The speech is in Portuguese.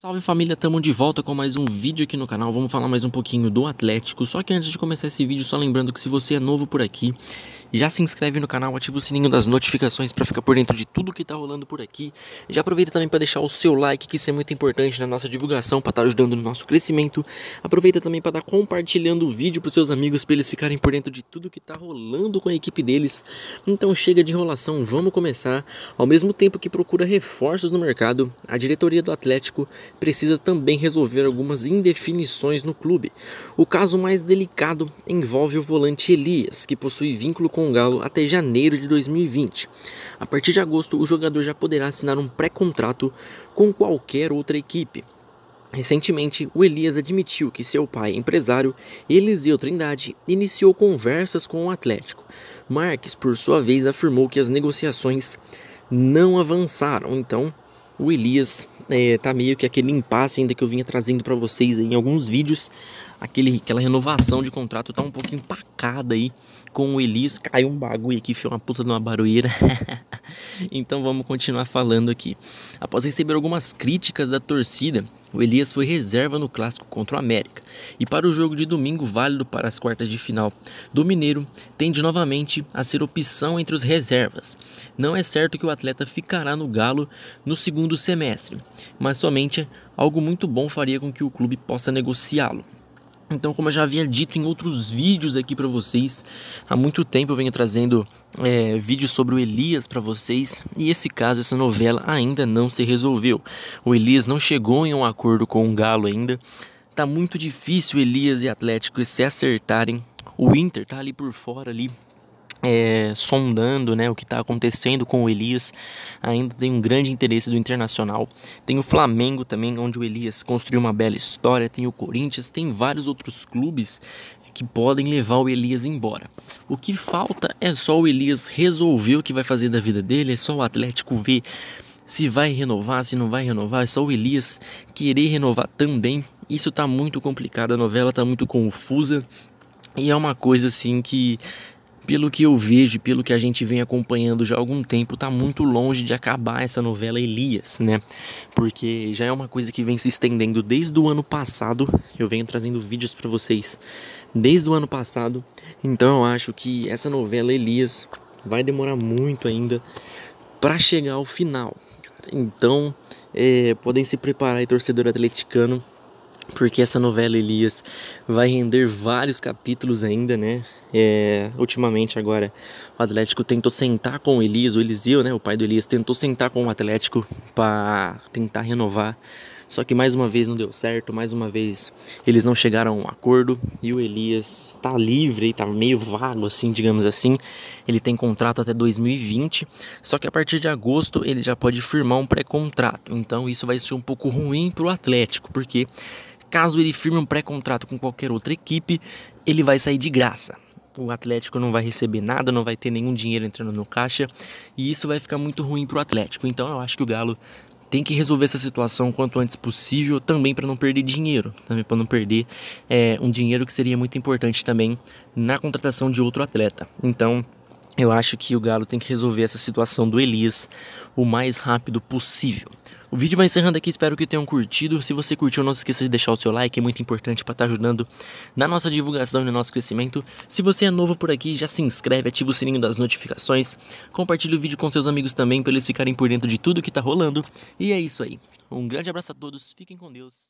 Salve família, tamo de volta com mais um vídeo aqui no canal, vamos falar mais um pouquinho do Atlético, só que antes de começar esse vídeo, só lembrando que se você é novo por aqui, já se inscreve no canal, ativa o sininho das notificações para ficar por dentro de tudo que tá rolando por aqui, já aproveita também para deixar o seu like, que isso é muito importante na nossa divulgação, para estar tá ajudando no nosso crescimento, aproveita também para estar tá compartilhando o vídeo pros seus amigos, para eles ficarem por dentro de tudo que tá rolando com a equipe deles, então chega de enrolação, vamos começar, ao mesmo tempo que procura reforços no mercado, a diretoria do Atlético precisa também resolver algumas indefinições no clube. O caso mais delicado envolve o volante Elias, que possui vínculo com o Galo até janeiro de 2020. A partir de agosto, o jogador já poderá assinar um pré-contrato com qualquer outra equipe. Recentemente, o Elias admitiu que seu pai, empresário Eliseu Trindade, iniciou conversas com o Atlético. Marques, por sua vez, afirmou que as negociações não avançaram, então o Elias é, tá meio que aquele impasse ainda que eu vinha trazendo para vocês em alguns vídeos. Aquele, aquela renovação de contrato tá um pouco empacada aí com o Elis. Caiu um bagulho aqui, foi uma puta de uma barulheira. então vamos continuar falando aqui. Após receber algumas críticas da torcida, o Elias foi reserva no clássico contra o América. E para o jogo de domingo, válido para as quartas de final do Mineiro, tende novamente a ser opção entre os reservas. Não é certo que o atleta ficará no Galo no segundo semestre mas somente algo muito bom faria com que o clube possa negociá-lo. Então, como eu já havia dito em outros vídeos aqui para vocês, há muito tempo eu venho trazendo é, vídeos sobre o Elias para vocês e esse caso, essa novela ainda não se resolveu. O Elias não chegou em um acordo com o Galo ainda. Tá muito difícil Elias e Atlético se acertarem. O Inter tá ali por fora ali é, sondando né, o que está acontecendo com o Elias. Ainda tem um grande interesse do Internacional. Tem o Flamengo também, onde o Elias construiu uma bela história. Tem o Corinthians, tem vários outros clubes que podem levar o Elias embora. O que falta é só o Elias resolver o que vai fazer da vida dele, é só o Atlético ver se vai renovar, se não vai renovar, é só o Elias querer renovar também. Isso está muito complicado, a novela está muito confusa. E é uma coisa assim que pelo que eu vejo, pelo que a gente vem acompanhando já há algum tempo, está muito longe de acabar essa novela Elias, né? Porque já é uma coisa que vem se estendendo desde o ano passado. Eu venho trazendo vídeos para vocês desde o ano passado. Então eu acho que essa novela Elias vai demorar muito ainda para chegar ao final. Então, é, podem se preparar aí, torcedor atleticano, porque essa novela Elias vai render vários capítulos ainda, né? É, ultimamente agora o Atlético tentou sentar com o Elias, o Eliseu, né, o pai do Elias, tentou sentar com o Atlético para tentar renovar. Só que mais uma vez não deu certo, mais uma vez eles não chegaram a um acordo e o Elias tá livre, e tá meio vago assim, digamos assim. Ele tem contrato até 2020, só que a partir de agosto ele já pode firmar um pré-contrato. Então isso vai ser um pouco ruim pro Atlético, porque caso ele firme um pré-contrato com qualquer outra equipe, ele vai sair de graça. O Atlético não vai receber nada, não vai ter nenhum dinheiro entrando no caixa e isso vai ficar muito ruim para o Atlético. Então eu acho que o Galo tem que resolver essa situação o quanto antes possível, também para não perder dinheiro, também para não perder é, um dinheiro que seria muito importante também na contratação de outro atleta. Então, eu acho que o Galo tem que resolver essa situação do Elias o mais rápido possível. O vídeo vai encerrando aqui, espero que tenham curtido. Se você curtiu, não se esqueça de deixar o seu like, é muito importante para estar tá ajudando na nossa divulgação e no nosso crescimento. Se você é novo por aqui, já se inscreve, ativa o sininho das notificações, compartilha o vídeo com seus amigos também para eles ficarem por dentro de tudo que está rolando. E é isso aí. Um grande abraço a todos, fiquem com Deus.